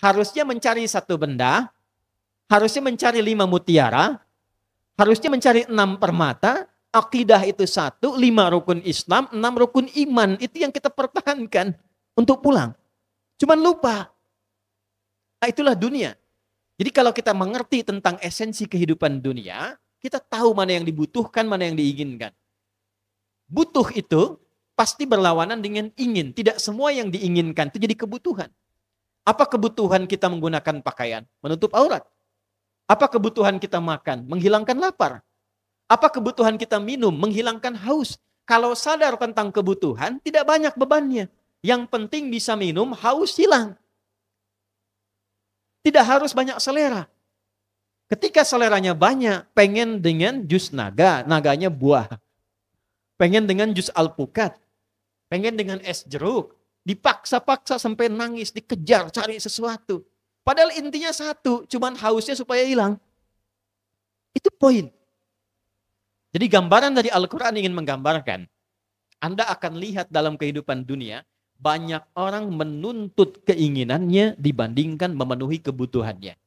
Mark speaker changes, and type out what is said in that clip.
Speaker 1: harusnya mencari satu benda, harusnya mencari lima mutiara, harusnya mencari enam permata, akidah itu satu, lima rukun Islam, enam rukun iman. Itu yang kita pertahankan untuk pulang. Cuman lupa. Nah, itulah dunia. Jadi kalau kita mengerti tentang esensi kehidupan dunia, kita tahu mana yang dibutuhkan, mana yang diinginkan. Butuh itu pasti berlawanan dengan ingin. Tidak semua yang diinginkan itu jadi kebutuhan. Apa kebutuhan kita menggunakan pakaian? Menutup aurat. Apa kebutuhan kita makan? Menghilangkan lapar. Apa kebutuhan kita minum? Menghilangkan haus. Kalau sadar tentang kebutuhan, tidak banyak bebannya. Yang penting bisa minum, haus hilang. Tidak harus banyak selera. Ketika seleranya banyak, pengen dengan jus naga, naganya buah. Pengen dengan jus alpukat, pengen dengan es jeruk, Dipaksa-paksa sampai nangis, dikejar, cari sesuatu. Padahal intinya satu, cuman hausnya supaya hilang. Itu poin. Jadi gambaran dari Al-Quran ingin menggambarkan, Anda akan lihat dalam kehidupan dunia, banyak orang menuntut keinginannya dibandingkan memenuhi kebutuhannya.